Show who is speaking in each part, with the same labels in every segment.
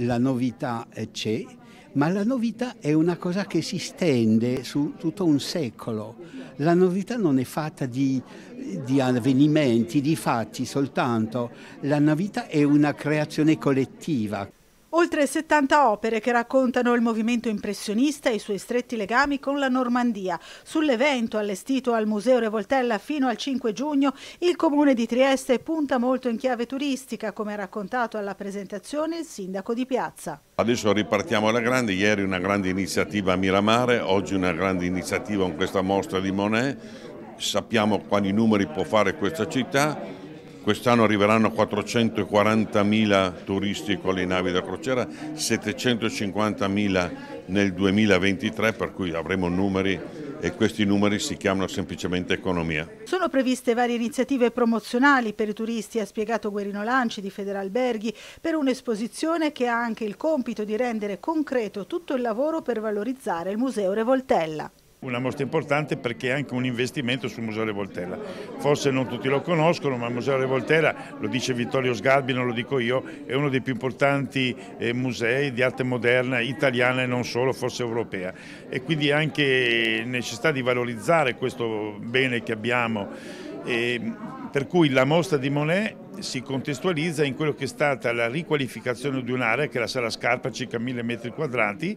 Speaker 1: La novità c'è, ma la novità è una cosa che si stende su tutto un secolo. La novità non è fatta di, di, avvenimenti, di fatti soltanto, la novità è una creazione collettiva.
Speaker 2: Oltre 70 opere che raccontano il movimento impressionista e i suoi stretti legami con la Normandia. Sull'evento allestito al Museo Revoltella fino al 5 giugno, il comune di Trieste punta molto in chiave turistica, come ha raccontato alla presentazione il sindaco di Piazza.
Speaker 3: Adesso ripartiamo alla grande, ieri una grande iniziativa a Miramare, oggi una grande iniziativa con questa mostra di Monet, sappiamo quali numeri può fare questa città, Quest'anno arriveranno 440.000 turisti con le navi da crociera, 750.000 nel 2023, per cui avremo numeri e questi numeri si chiamano semplicemente economia.
Speaker 2: Sono previste varie iniziative promozionali per i turisti, ha spiegato Guerino Lanci di Federalberghi, per un'esposizione che ha anche il compito di rendere concreto tutto il lavoro per valorizzare il Museo Revoltella
Speaker 4: una mostra importante perché è anche un investimento sul Museo Revoltella. Forse non tutti lo conoscono, ma il Museo Revoltella, lo dice Vittorio Sgarbi, non lo dico io, è uno dei più importanti eh, musei di arte moderna italiana e non solo, forse europea. E quindi anche necessità di valorizzare questo bene che abbiamo. E per cui la mostra di Monet si contestualizza in quello che è stata la riqualificazione di un'area che è la Sala Scarpa, circa 1000 metri quadrati.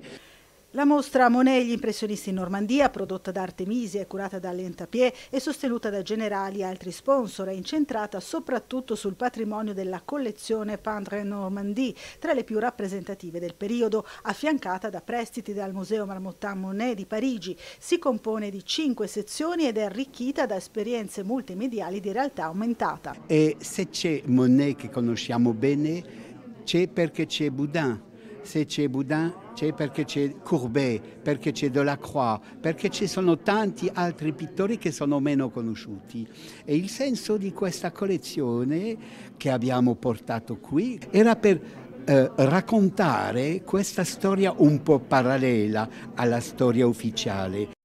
Speaker 2: La mostra Monet e gli impressionisti in Normandia, prodotta da Artemisia e curata da Lentapié e sostenuta da Generali e altri sponsor, è incentrata soprattutto sul patrimonio della collezione Pandre Normandie, tra le più rappresentative del periodo, affiancata da prestiti dal Museo Marmottan Monet di Parigi. Si compone di cinque sezioni ed è arricchita da esperienze multimediali di realtà aumentata.
Speaker 1: E se c'è Monet che conosciamo bene, c'è perché c'è Boudin se c'è Boudin c'è perché c'è Courbet, perché c'è Delacroix, perché ci sono tanti altri pittori che sono meno conosciuti. E il senso di questa collezione che abbiamo portato qui era per eh, raccontare questa storia un po' parallela alla storia ufficiale.